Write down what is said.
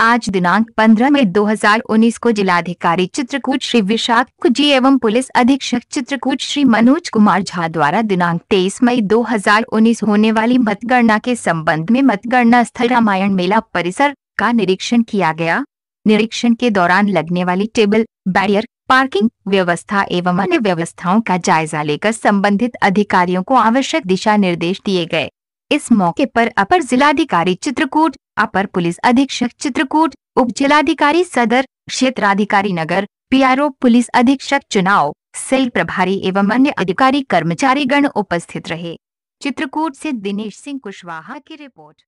आज दिनांक 15 मई 2019 को जिलाधिकारी चित्रकूट श्री विशाख जी एवं पुलिस अधीक्षक चित्रकूट श्री मनोज कुमार झा द्वारा दिनांक 23 मई 2019 होने वाली मतगणना के संबंध में मतगणना स्थल रामायण मेला परिसर का निरीक्षण किया गया निरीक्षण के दौरान लगने वाली टेबल बैरियर पार्किंग व्यवस्था एवं अन्य व्यवस्थाओं का जायजा लेकर संबंधित अधिकारियों को आवश्यक दिशा निर्देश दिए गए इस मौके पर अपर जिलाधिकारी चित्रकूट अपर पुलिस अधीक्षक चित्रकूट उप जिलाधिकारी सदर क्षेत्राधिकारी नगर पीआरओ पुलिस अधीक्षक चुनाव सेल प्रभारी एवं अन्य अधिकारी कर्मचारी गण उपस्थित रहे चित्रकूट से दिनेश सिंह कुशवाहा की रिपोर्ट